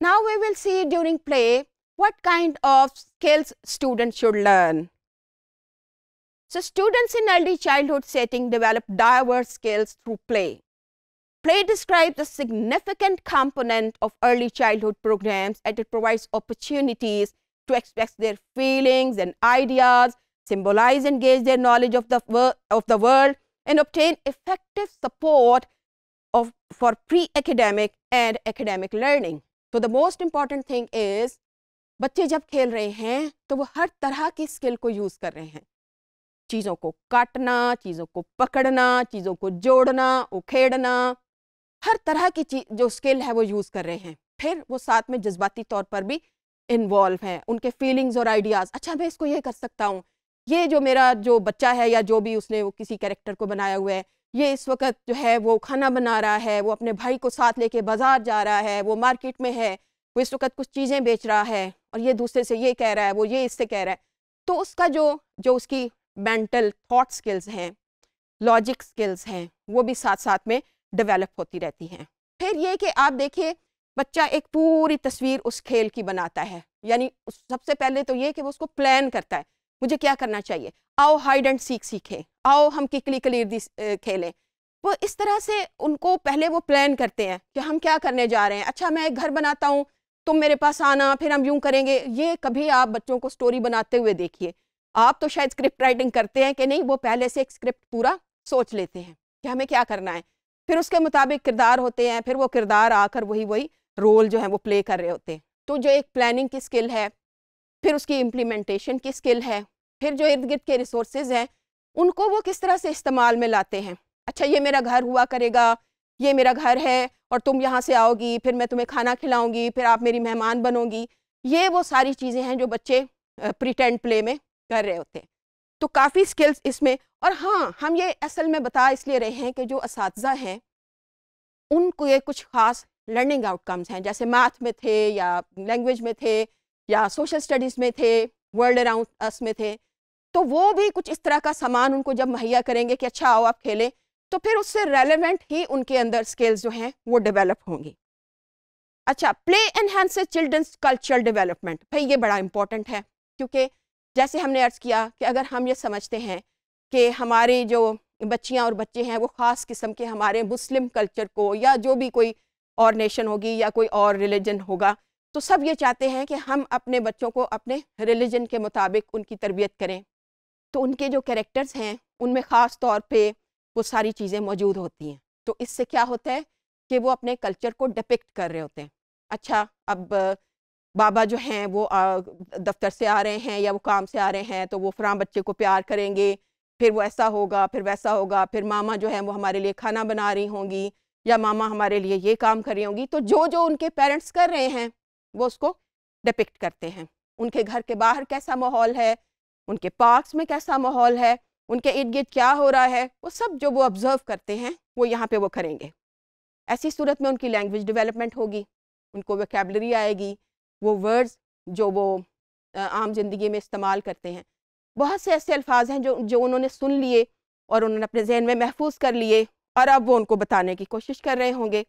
Now, we will see during play what kind of skills students should learn. So, students in early childhood setting develop diverse skills through play. Play describes a significant component of early childhood programs and it provides opportunities to express their feelings and ideas, symbolize and gauge their knowledge of the, of the world and obtain effective support of, for pre-academic and academic learning. तो the most important thing is बच्चे जब खेल रहे हैं तो वो हर तरह की स्किल को यूज़ कर रहे हैं चीज़ों को काटना चीज़ों को पकड़ना चीज़ों को जोड़ना उखेड़ना हर तरह की चीज जो स्किल है वो यूज़ कर रहे हैं फिर वो साथ में जज्बाती तौर पर भी इन्वॉल्व हैं उनके फीलिंग्स और आइडियाज़ अच्छा मैं इसको ये कर सकता हूँ ये जो मेरा जो बच्चा है या जो भी उसने वो किसी कैरेक्टर को बनाया हुआ है ये इस वक्त जो है वो खाना बना रहा है वो अपने भाई को साथ लेके बाज़ार जा रहा है वो मार्केट में है वो इस वक्त कुछ चीज़ें बेच रहा है और ये दूसरे से ये कह रहा है वो ये इससे कह रहा है तो उसका जो जो उसकी मेंटल थॉट स्किल्स हैं लॉजिक स्किल्स हैं वो भी साथ साथ में डेवलप होती रहती हैं फिर ये कि आप देखिए बच्चा एक पूरी तस्वीर उस खेल की बनाता है यानी सबसे पहले तो ये कि वो उसको प्लान करता है मुझे क्या करना चाहिए आओ हाइड एंड सीख सीखें आओ हम किकली कलीर खेलें वो इस तरह से उनको पहले वो प्लान करते हैं कि हम क्या करने जा रहे हैं अच्छा मैं घर बनाता हूँ तुम मेरे पास आना फिर हम यूं करेंगे ये कभी आप बच्चों को स्टोरी बनाते हुए देखिए आप तो शायद स्क्रिप्ट राइटिंग करते हैं कि नहीं वो पहले से एक स्क्रिप्ट पूरा सोच लेते हैं कि हमें क्या करना है फिर उसके मुताबिक किरदार होते हैं फिर वो किरदार आकर वही वही रोल जो है वो प्ले कर रहे होते हैं तो जो एक प्लानिंग की स्किल है फिर उसकी इम्प्लीमेंटेशन की स्किल है फिर जो इर्द गिर्द के रिसोर्सेज हैं उनको वो किस तरह से इस्तेमाल में लाते हैं अच्छा ये मेरा घर हुआ करेगा ये मेरा घर है और तुम यहाँ से आओगी फिर मैं तुम्हें खाना खिलाऊंगी फिर आप मेरी मेहमान बनोगी ये वो सारी चीज़ें हैं जो बच्चे प्रिटेंड प्ले में कर रहे होते हैं तो काफ़ी स्किल्स इसमें और हाँ हम ये असल में बता इसलिए रहे हैं कि जो इस हैं उनको ये कुछ ख़ास लर्निंग आउटकम्स हैं जैसे मैथ में थे या लैंग्वेज में थे या सोशल स्टडीज़ में थे वर्ल्ड अराउंड अस में थे तो वो भी कुछ इस तरह का सामान उनको जब मुहैया करेंगे कि अच्छा आओ आप खेलें तो फिर उससे रेलेवेंट ही उनके अंदर स्किल्स जो हैं वो डेवलप होंगी अच्छा play enhance children's cultural development भाई ये बड़ा इंपॉर्टेंट है क्योंकि जैसे हमने अर्ज़ किया कि अगर हम ये समझते हैं कि हमारे जो बच्चियाँ और बच्चे हैं वो ख़ास किस्म के हमारे मुस्लिम कल्चर को या जो भी कोई और नेशन होगी या कोई और रिलीजन होगा तो सब ये चाहते हैं कि हम अपने बच्चों को अपने रिलीजन के मुताबिक उनकी तरबियत करें तो उनके जो कैरेक्टर्स हैं उनमें ख़ास तौर पे वो सारी चीज़ें मौजूद होती हैं तो इससे क्या होता है कि वो अपने कल्चर को डिपिक्ट कर रहे होते हैं अच्छा अब बाबा जो हैं वो दफ्तर से आ रहे हैं या वो काम से आ रहे हैं तो वो फ़्राम बच्चे को प्यार करेंगे फिर वो ऐसा होगा फिर वैसा होगा फिर मामा जो है वो हमारे लिए खाना बना रही होंगी या मामा हमारे लिए ये काम कर रही होंगी तो जो जो उनके पेरेंट्स कर रहे हैं वो उसको डिपिक्ट करते हैं उनके घर के बाहर कैसा माहौल है उनके पार्क्स में कैसा माहौल है उनके इर्द गिर्द क्या हो रहा है वो सब जो वो ऑब्ज़र्व करते हैं वो यहाँ पे वो करेंगे ऐसी सूरत में उनकी लैंग्वेज डेवलपमेंट होगी उनको वैकेबलरी आएगी वो वर्ड्स जो वो आम जिंदगी में इस्तेमाल करते हैं बहुत से ऐसे अल्फाज हैं जो जो उन्होंने सुन लिए और उन्होंने अपने जहन में महफूज कर लिए और अब वो उनको बताने की कोशिश कर रहे होंगे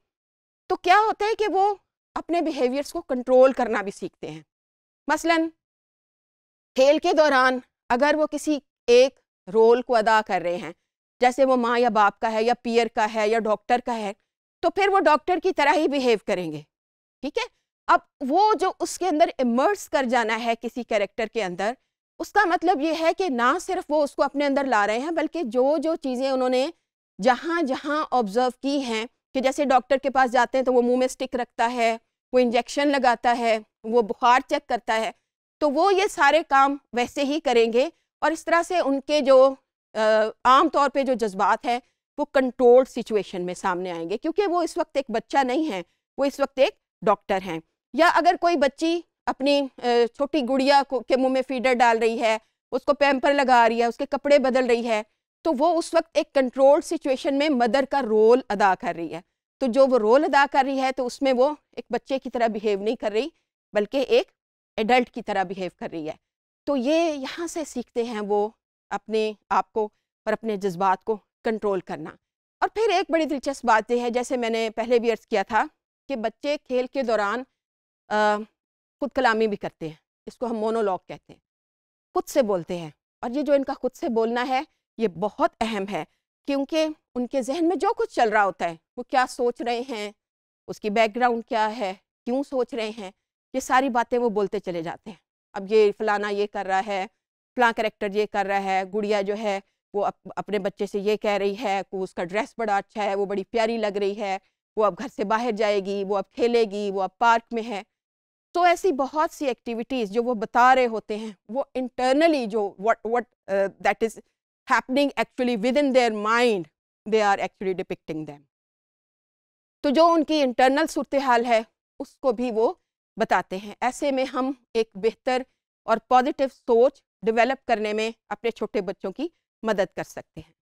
तो क्या होता है कि वो अपने बिहेवियर्स को कंट्रोल करना भी सीखते हैं मसलन खेल के दौरान अगर वो किसी एक रोल को अदा कर रहे हैं जैसे वो माँ या बाप का है या पियर का है या डॉक्टर का है तो फिर वो डॉक्टर की तरह ही बिहेव करेंगे ठीक है अब वो जो उसके अंदर इमर्स कर जाना है किसी कैरेक्टर के अंदर उसका मतलब ये है कि ना सिर्फ वो उसको अपने अंदर ला रहे हैं बल्कि जो जो चीज़ें उन्होंने जहाँ जहाँ ऑब्ज़र्व की हैं कि जैसे डॉक्टर के पास जाते हैं तो वो मुंह में स्टिक रखता है वो इंजेक्शन लगाता है वो बुखार चेक करता है तो वो ये सारे काम वैसे ही करेंगे और इस तरह से उनके जो आम तौर पे जो जज्बात हैं वो कंट्रोल्ड सिचुएशन में सामने आएंगे क्योंकि वो इस वक्त एक बच्चा नहीं है वो इस वक्त एक डॉक्टर हैं या अगर कोई बच्ची अपनी छोटी गुड़िया को के मुंह में फीडर डाल रही है उसको पैम्पर लगा रही है उसके कपड़े बदल रही है तो वो उस वक्त एक कंट्रोल्ड सिचुएशन में मदर का रोल अदा कर रही है तो जो वो रोल अदा कर रही है तो उसमें वो एक बच्चे की तरह बिहेव नहीं कर रही बल्कि एक एडल्ट की तरह बिहेव कर रही है तो ये यहाँ से सीखते हैं वो अपने आप को और अपने जज्बात को कंट्रोल करना और फिर एक बड़ी दिलचस्प बात यह है जैसे मैंने पहले भी अर्ज़ किया था कि बच्चे खेल के दौरान खुद कलामी भी करते हैं इसको हम मोनोलॉग कहते हैं खुद से बोलते हैं और ये जो इनका खुद से बोलना है ये बहुत अहम है क्योंकि उनके जहन में जो कुछ चल रहा होता है वो क्या सोच रहे हैं उसकी बैकग्राउंड क्या है क्यों सोच रहे हैं ये सारी बातें वो बोलते चले जाते हैं अब ये फलाना ये कर रहा है फला करेक्टर ये कर रहा है गुड़िया जो है वो अप, अपने बच्चे से ये कह रही है कि उसका ड्रेस बड़ा अच्छा है वो बड़ी प्यारी लग रही है वो अब घर से बाहर जाएगी वो अब खेलेगी वो अब पार्क में है तो ऐसी बहुत सी एक्टिविटीज़ जो वो बता रहे होते हैं वो इंटरनली जो what what that is happening actually within their mind they are actually depicting them तो जो उनकी इंटरनल सूरत हाल है उसको भी वो बताते हैं ऐसे में हम एक बेहतर और पॉजिटिव सोच डेवलप करने में अपने छोटे बच्चों की मदद कर सकते हैं